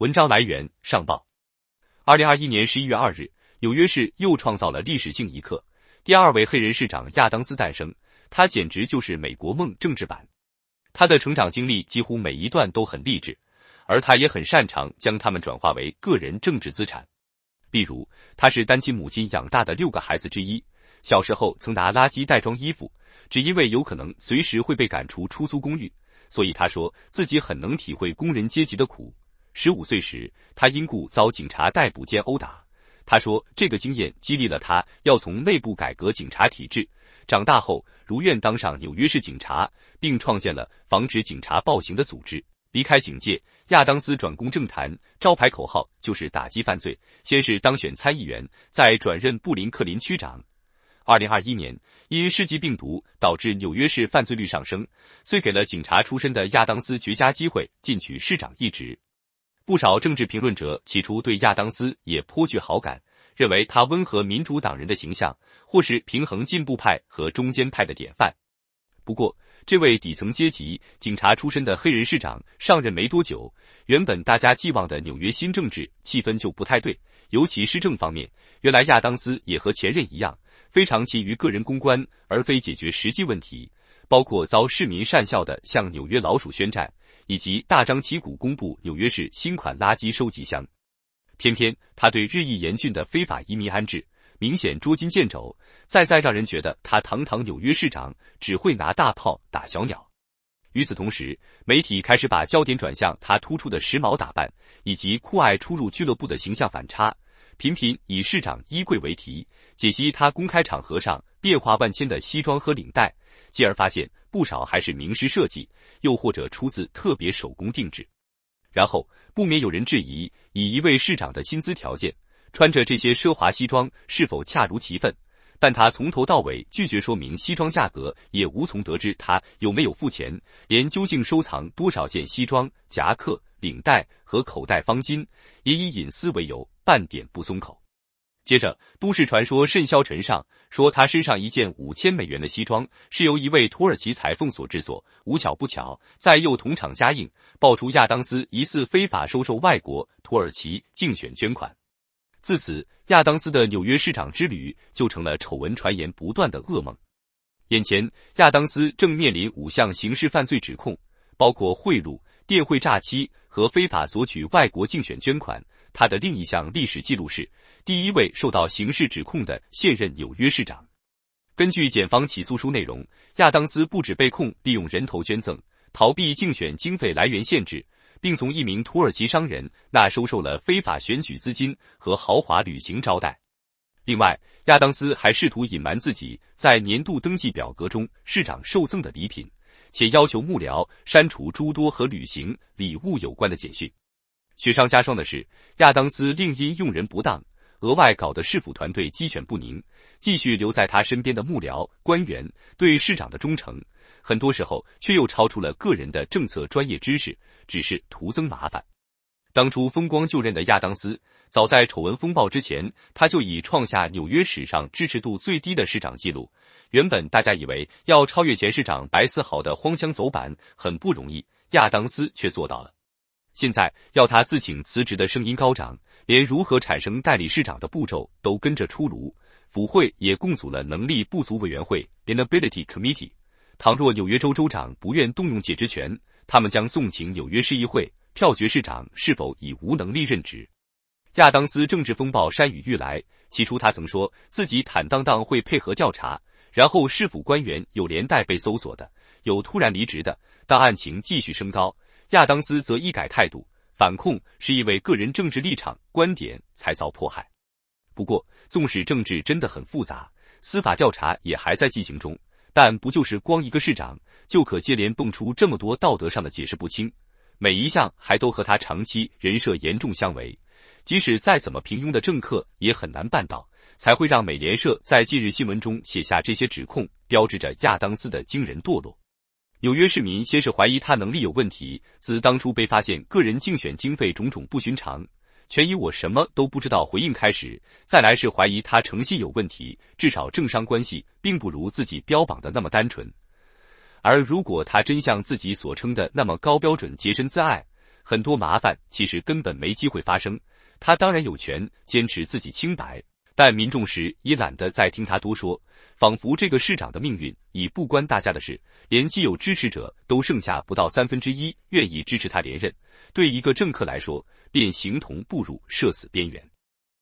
文章来源：上报。二零二一年十一月二日，纽约市又创造了历史性一刻，第二位黑人市长亚当斯诞生。他简直就是美国梦政治版。他的成长经历几乎每一段都很励志，而他也很擅长将他们转化为个人政治资产。例如，他是单亲母亲养大的六个孩子之一，小时候曾拿垃圾袋装衣服，只因为有可能随时会被赶出出租公寓，所以他说自己很能体会工人阶级的苦。十五岁时，他因故遭警察逮捕兼殴打。他说，这个经验激励了他要从内部改革警察体制。长大后，如愿当上纽约市警察，并创建了防止警察暴行的组织。离开警界，亚当斯转攻政坛，招牌口号就是打击犯罪。先是当选参议员，再转任布林克林区长。二零二一年，因世纪病毒导致纽约市犯罪率上升，遂给了警察出身的亚当斯绝佳机会，进取市长一职。不少政治评论者起初对亚当斯也颇具好感，认为他温和民主党人的形象，或是平衡进步派和中间派的典范。不过，这位底层阶级、警察出身的黑人市长上任没多久，原本大家寄望的纽约新政治气氛就不太对。尤其施政方面，原来亚当斯也和前任一样，非常急于个人公关，而非解决实际问题，包括遭市民讪笑的向纽约老鼠宣战。以及大张旗鼓公布纽约市新款垃圾收集箱，偏偏他对日益严峻的非法移民安置明显捉襟见肘，再再让人觉得他堂堂纽约市长只会拿大炮打小鸟。与此同时，媒体开始把焦点转向他突出的时髦打扮以及酷爱出入俱乐部的形象反差，频频以市长衣柜为题解析他公开场合上。变化万千的西装和领带，继而发现不少还是名师设计，又或者出自特别手工定制。然后不免有人质疑，以一位市长的薪资条件，穿着这些奢华西装是否恰如其分？但他从头到尾拒绝说明西装价格，也无从得知他有没有付钱，连究竟收藏多少件西装、夹克、领带和口袋方巾，也以隐私为由半点不松口。接着，都市传说甚嚣尘上，说他身上一件五千美元的西装是由一位土耳其裁缝所制作。无巧不巧，在又同厂加印，爆出亚当斯疑似非法收受外国土耳其竞选捐款。自此，亚当斯的纽约市长之旅就成了丑闻传言不断的噩梦。眼前，亚当斯正面临五项刑事犯罪指控，包括贿赂、电汇诈欺和非法索取外国竞选捐款。他的另一项历史记录是，第一位受到刑事指控的现任纽约市长。根据检方起诉书内容，亚当斯不止被控利用人头捐赠逃避竞选经费来源限制，并从一名土耳其商人那收受了非法选举资金和豪华旅行招待。另外，亚当斯还试图隐瞒自己在年度登记表格中市长受赠的礼品，且要求幕僚删除诸多和旅行礼物有关的简讯。雪上加霜的是，亚当斯另因用人不当，额外搞得市府团队鸡犬不宁。继续留在他身边的幕僚官员，对市长的忠诚，很多时候却又超出了个人的政策专业知识，只是徒增麻烦。当初风光就任的亚当斯，早在丑闻风暴之前，他就已创下纽约史上支持度最低的市长记录。原本大家以为要超越前市长白思豪的“荒腔走板”很不容易，亚当斯却做到了。现在要他自请辞职的声音高涨，连如何产生代理市长的步骤都跟着出炉。府会也共组了能力不足委员会 （Inability Committee）。倘若纽约州州长不愿动用解职权，他们将送请纽约市议会票决市长是否已无能力任职。亚当斯政治风暴山雨欲来。起初他曾说自己坦荡荡会配合调查，然后市府官员有连带被搜索的，有突然离职的，但案情继续升高。亚当斯则一改态度，反控是因为个人政治立场观点才遭迫害。不过，纵使政治真的很复杂，司法调查也还在进行中。但不就是光一个市长，就可接连蹦出这么多道德上的解释不清，每一项还都和他长期人设严重相违。即使再怎么平庸的政客，也很难办到。才会让美联社在近日新闻中写下这些指控，标志着亚当斯的惊人堕落。纽约市民先是怀疑他能力有问题，自当初被发现个人竞选经费种种不寻常，全以我什么都不知道回应开始；再来是怀疑他诚信有问题，至少政商关系并不如自己标榜的那么单纯。而如果他真像自己所称的那么高标准洁身自爱，很多麻烦其实根本没机会发生。他当然有权坚持自己清白。但民众时也懒得再听他多说，仿佛这个市长的命运已不关大家的事，连既有支持者都剩下不到三分之一愿意支持他连任。对一个政客来说，便形同步入社死边缘。